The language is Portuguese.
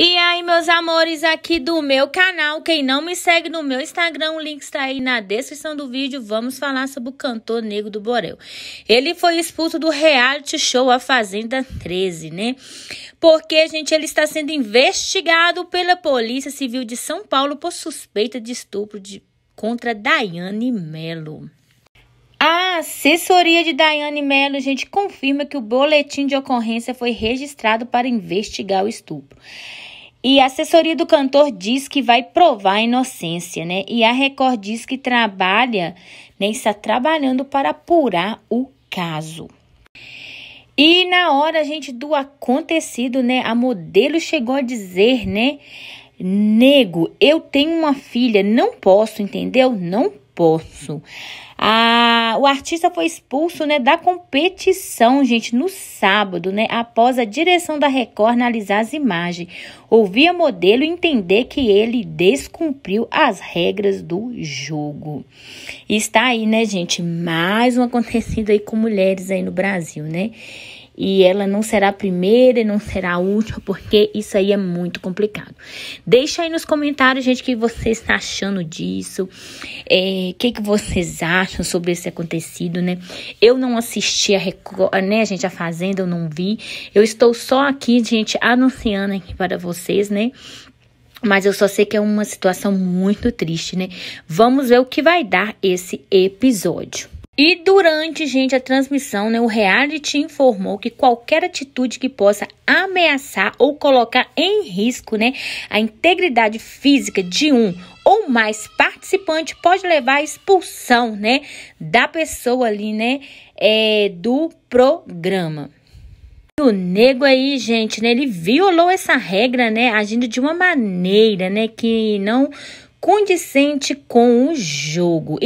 E aí, meus amores, aqui do meu canal. Quem não me segue no meu Instagram, o link está aí na descrição do vídeo. Vamos falar sobre o cantor Negro do Borel. Ele foi expulso do reality show A Fazenda 13, né? Porque, gente, ele está sendo investigado pela Polícia Civil de São Paulo por suspeita de estupro de, contra Daiane Melo. A assessoria de Daiane Melo, gente, confirma que o boletim de ocorrência foi registrado para investigar o estupro. E a assessoria do cantor diz que vai provar a inocência, né? E a Record diz que trabalha, né? Está trabalhando para apurar o caso. E na hora, gente, do acontecido, né? A modelo chegou a dizer, né? Nego, eu tenho uma filha, não posso, entendeu? Não posso. Ah, o artista foi expulso, né, da competição, gente, no sábado, né, após a direção da Record analisar as imagens, ouvir a modelo e entender que ele descumpriu as regras do jogo. E está aí, né, gente, mais um acontecido aí com mulheres aí no Brasil, né? E ela não será a primeira e não será a última, porque isso aí é muito complicado. Deixa aí nos comentários, gente, o que você está achando disso. É, o é, que, que vocês acham sobre esse acontecido, né? Eu não assisti a Record, né, gente, a Fazenda, eu não vi. Eu estou só aqui, gente, anunciando aqui para vocês, né? Mas eu só sei que é uma situação muito triste, né? Vamos ver o que vai dar esse episódio. E durante, gente, a transmissão, né, o reality informou que qualquer atitude que possa ameaçar ou colocar em risco, né, a integridade física de um ou mais participante pode levar à expulsão, né, da pessoa ali, né, é, do programa. O nego aí, gente, né, ele violou essa regra, né, agindo de uma maneira, né, que não condizente com o jogo.